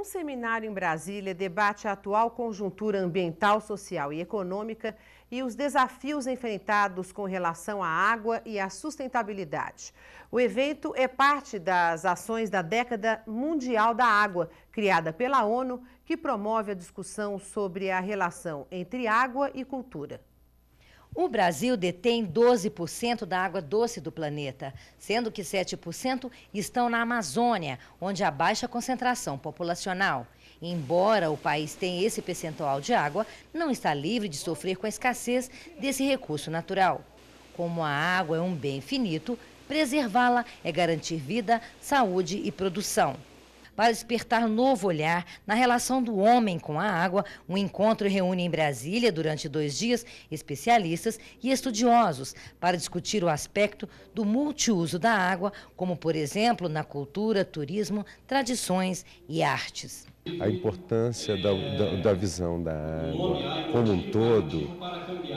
Um seminário em Brasília debate a atual conjuntura ambiental, social e econômica e os desafios enfrentados com relação à água e à sustentabilidade. O evento é parte das ações da década mundial da água, criada pela ONU, que promove a discussão sobre a relação entre água e cultura. O Brasil detém 12% da água doce do planeta, sendo que 7% estão na Amazônia, onde há baixa concentração populacional. Embora o país tenha esse percentual de água, não está livre de sofrer com a escassez desse recurso natural. Como a água é um bem finito, preservá-la é garantir vida, saúde e produção para despertar novo olhar na relação do homem com a água, um encontro reúne em Brasília, durante dois dias, especialistas e estudiosos para discutir o aspecto do multiuso da água, como, por exemplo, na cultura, turismo, tradições e artes. A importância da, da, da, visão da água como um todo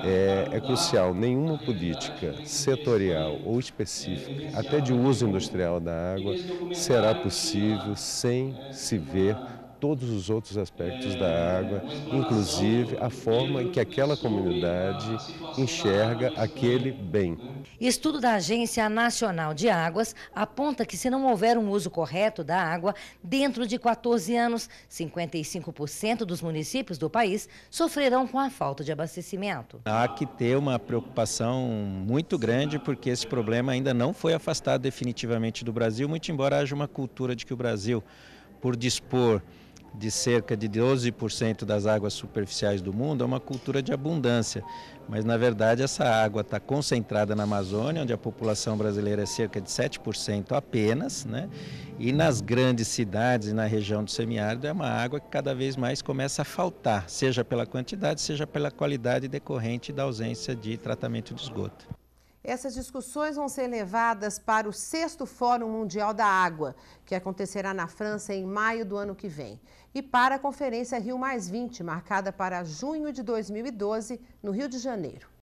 é, é crucial. Nenhuma política setorial ou específica, até de uso industrial da água, será possível sem se ver todos os outros aspectos da água, inclusive a forma em que aquela comunidade enxerga aquele bem. Estudo da Agência Nacional de Águas aponta que se não houver um uso correto da água, dentro de 14 anos, 55% dos municípios do país sofrerão com a falta de abastecimento. Há que ter uma preocupação muito grande porque esse problema ainda não foi afastado definitivamente do Brasil, muito embora haja uma cultura de que o Brasil, por dispor de cerca de 12% das águas superficiais do mundo é uma cultura de abundância. Mas, na verdade, essa água está concentrada na Amazônia, onde a população brasileira é cerca de 7% apenas, né? e nas grandes cidades e na região do semiárido é uma água que cada vez mais começa a faltar, seja pela quantidade, seja pela qualidade decorrente da ausência de tratamento de esgoto. Essas discussões vão ser levadas para o sexto Fórum Mundial da Água, que acontecerá na França em maio do ano que vem, e para a Conferência Rio Mais 20, marcada para junho de 2012, no Rio de Janeiro.